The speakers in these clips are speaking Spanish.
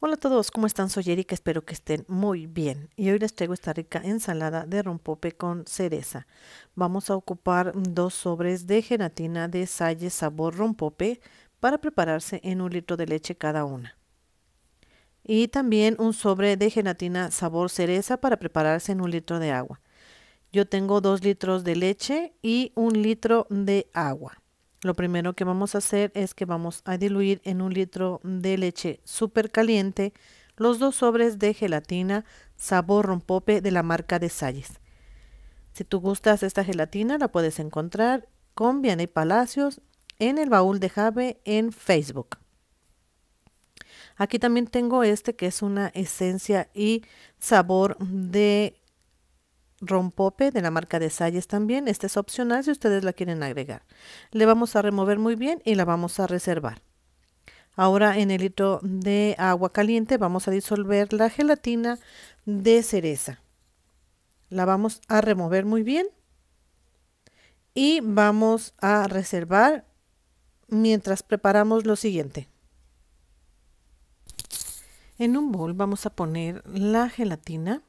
Hola a todos, ¿cómo están? Soy Erika, espero que estén muy bien. Y hoy les traigo esta rica ensalada de rompope con cereza. Vamos a ocupar dos sobres de gelatina de salle sabor rompope para prepararse en un litro de leche cada una. Y también un sobre de gelatina sabor cereza para prepararse en un litro de agua. Yo tengo dos litros de leche y un litro de agua. Lo primero que vamos a hacer es que vamos a diluir en un litro de leche súper caliente los dos sobres de gelatina sabor rompope de la marca de Salles. Si tú gustas esta gelatina la puedes encontrar con Vianney Palacios en el baúl de Jave en Facebook. Aquí también tengo este que es una esencia y sabor de rompope de la marca de Salles también. Esta es opcional si ustedes la quieren agregar. Le vamos a remover muy bien y la vamos a reservar. Ahora en el litro de agua caliente vamos a disolver la gelatina de cereza. La vamos a remover muy bien y vamos a reservar mientras preparamos lo siguiente. En un bol vamos a poner la gelatina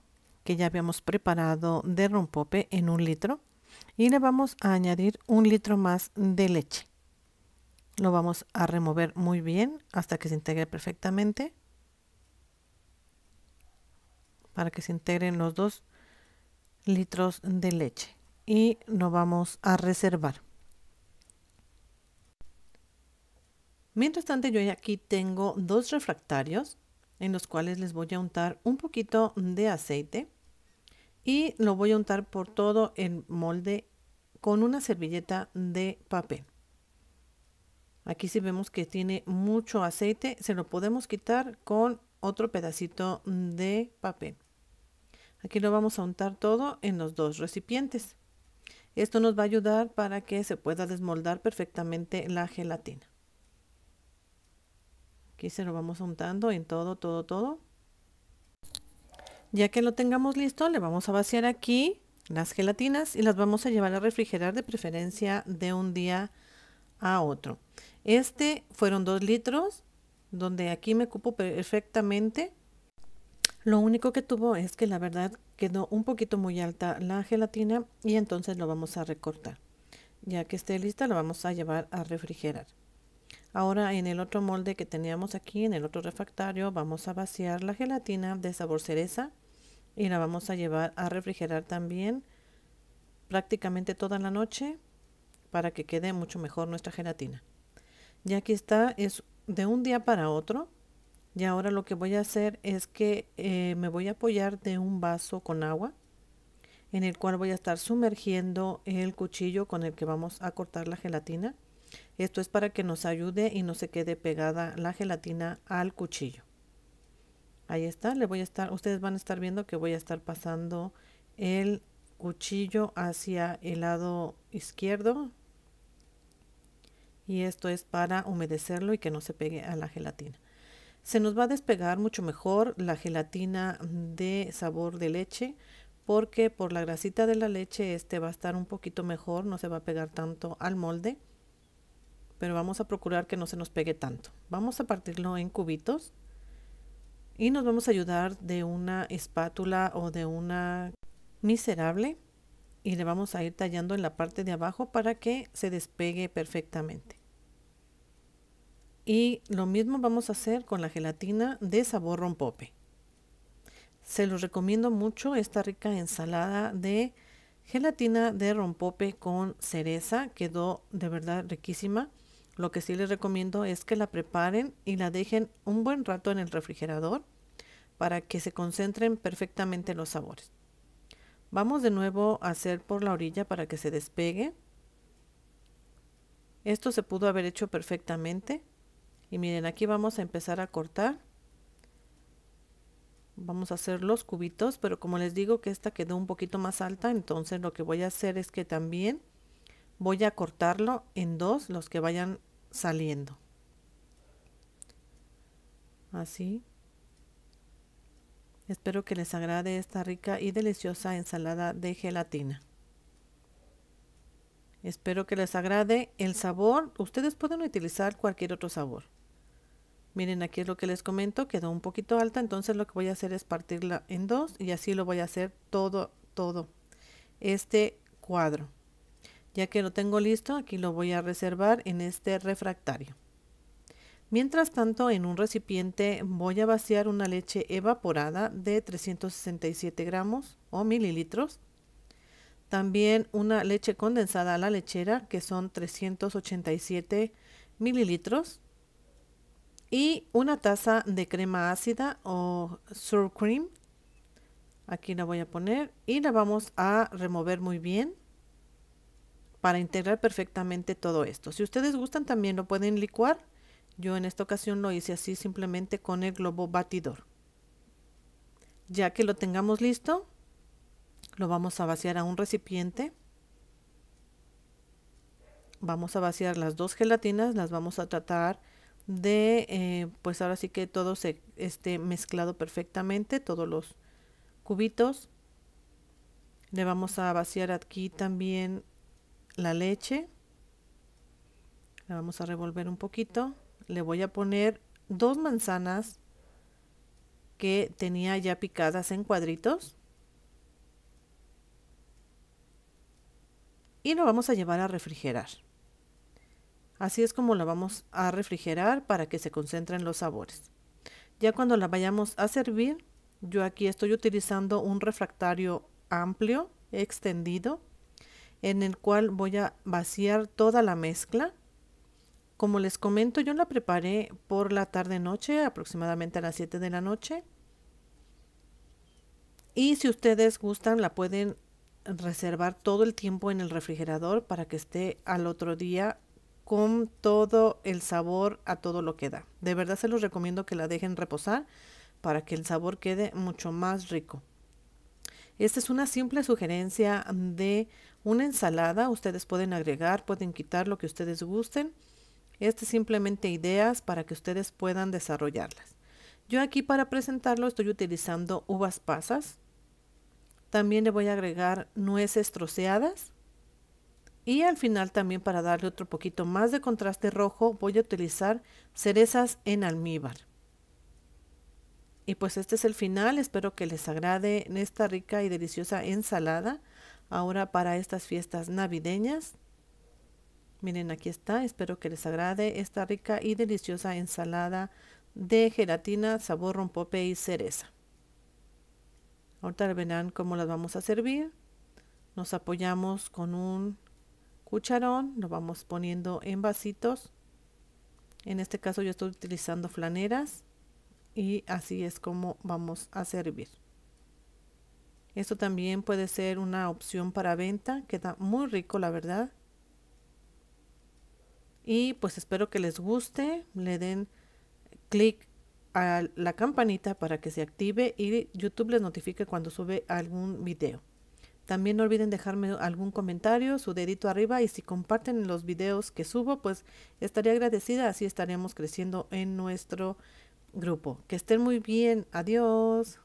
que ya habíamos preparado de rompope en un litro y le vamos a añadir un litro más de leche. Lo vamos a remover muy bien hasta que se integre perfectamente. Para que se integren los dos litros de leche. Y lo vamos a reservar. Mientras tanto yo aquí tengo dos refractarios en los cuales les voy a untar un poquito de aceite y lo voy a untar por todo el molde con una servilleta de papel. Aquí si vemos que tiene mucho aceite, se lo podemos quitar con otro pedacito de papel. Aquí lo vamos a untar todo en los dos recipientes. Esto nos va a ayudar para que se pueda desmoldar perfectamente la gelatina. Aquí se lo vamos untando en todo, todo, todo. Ya que lo tengamos listo, le vamos a vaciar aquí las gelatinas y las vamos a llevar a refrigerar de preferencia de un día a otro. Este fueron dos litros, donde aquí me cupo perfectamente. Lo único que tuvo es que la verdad quedó un poquito muy alta la gelatina y entonces lo vamos a recortar. Ya que esté lista, lo vamos a llevar a refrigerar. Ahora en el otro molde que teníamos aquí, en el otro refractario, vamos a vaciar la gelatina de sabor cereza y la vamos a llevar a refrigerar también prácticamente toda la noche para que quede mucho mejor nuestra gelatina. Ya aquí está, es de un día para otro. Y ahora lo que voy a hacer es que eh, me voy a apoyar de un vaso con agua en el cual voy a estar sumergiendo el cuchillo con el que vamos a cortar la gelatina esto es para que nos ayude y no se quede pegada la gelatina al cuchillo. Ahí está, le voy a estar, ustedes van a estar viendo que voy a estar pasando el cuchillo hacia el lado izquierdo. Y esto es para humedecerlo y que no se pegue a la gelatina. Se nos va a despegar mucho mejor la gelatina de sabor de leche porque por la grasita de la leche este va a estar un poquito mejor, no se va a pegar tanto al molde pero vamos a procurar que no se nos pegue tanto. Vamos a partirlo en cubitos y nos vamos a ayudar de una espátula o de una miserable y le vamos a ir tallando en la parte de abajo para que se despegue perfectamente. Y lo mismo vamos a hacer con la gelatina de sabor rompope. Se los recomiendo mucho esta rica ensalada de gelatina de rompope con cereza. Quedó de verdad riquísima. Lo que sí les recomiendo es que la preparen y la dejen un buen rato en el refrigerador para que se concentren perfectamente los sabores. Vamos de nuevo a hacer por la orilla para que se despegue. Esto se pudo haber hecho perfectamente. Y miren, aquí vamos a empezar a cortar. Vamos a hacer los cubitos, pero como les digo que esta quedó un poquito más alta, entonces lo que voy a hacer es que también voy a cortarlo en dos, los que vayan saliendo. Así. Espero que les agrade esta rica y deliciosa ensalada de gelatina. Espero que les agrade el sabor. Ustedes pueden utilizar cualquier otro sabor. Miren, aquí es lo que les comento. Quedó un poquito alta, entonces lo que voy a hacer es partirla en dos y así lo voy a hacer todo, todo este cuadro. Ya que lo tengo listo, aquí lo voy a reservar en este refractario. Mientras tanto, en un recipiente voy a vaciar una leche evaporada de 367 gramos o mililitros. También una leche condensada a la lechera, que son 387 mililitros. Y una taza de crema ácida o sour cream. Aquí la voy a poner y la vamos a remover muy bien para integrar perfectamente todo esto. Si ustedes gustan también lo pueden licuar. Yo en esta ocasión lo hice así simplemente con el globo batidor. Ya que lo tengamos listo, lo vamos a vaciar a un recipiente. Vamos a vaciar las dos gelatinas, las vamos a tratar de, eh, pues ahora sí que todo se esté mezclado perfectamente, todos los cubitos. Le vamos a vaciar aquí también la leche. La vamos a revolver un poquito. Le voy a poner dos manzanas que tenía ya picadas en cuadritos. Y lo vamos a llevar a refrigerar. Así es como la vamos a refrigerar para que se concentren los sabores. Ya cuando la vayamos a servir, yo aquí estoy utilizando un refractario amplio, extendido, en el cual voy a vaciar toda la mezcla. Como les comento, yo la preparé por la tarde-noche, aproximadamente a las 7 de la noche. Y si ustedes gustan, la pueden reservar todo el tiempo en el refrigerador para que esté al otro día con todo el sabor a todo lo que da. De verdad se los recomiendo que la dejen reposar para que el sabor quede mucho más rico. Esta es una simple sugerencia de una ensalada, ustedes pueden agregar, pueden quitar lo que ustedes gusten. Este es simplemente ideas para que ustedes puedan desarrollarlas. Yo aquí para presentarlo estoy utilizando uvas pasas. También le voy a agregar nueces troceadas. Y al final también para darle otro poquito más de contraste rojo voy a utilizar cerezas en almíbar. Y pues este es el final, espero que les agrade esta rica y deliciosa ensalada ahora para estas fiestas navideñas. Miren, aquí está. Espero que les agrade esta rica y deliciosa ensalada de gelatina, sabor rompope y cereza. Ahorita verán cómo las vamos a servir. Nos apoyamos con un cucharón, lo vamos poniendo en vasitos. En este caso yo estoy utilizando flaneras y así es como vamos a servir. Esto también puede ser una opción para venta. Queda muy rico, la verdad. Y pues espero que les guste. Le den clic a la campanita para que se active y YouTube les notifique cuando sube algún video. También no olviden dejarme algún comentario, su dedito arriba y si comparten los videos que subo, pues estaría agradecida, así estaremos creciendo en nuestro grupo. Que estén muy bien, adiós.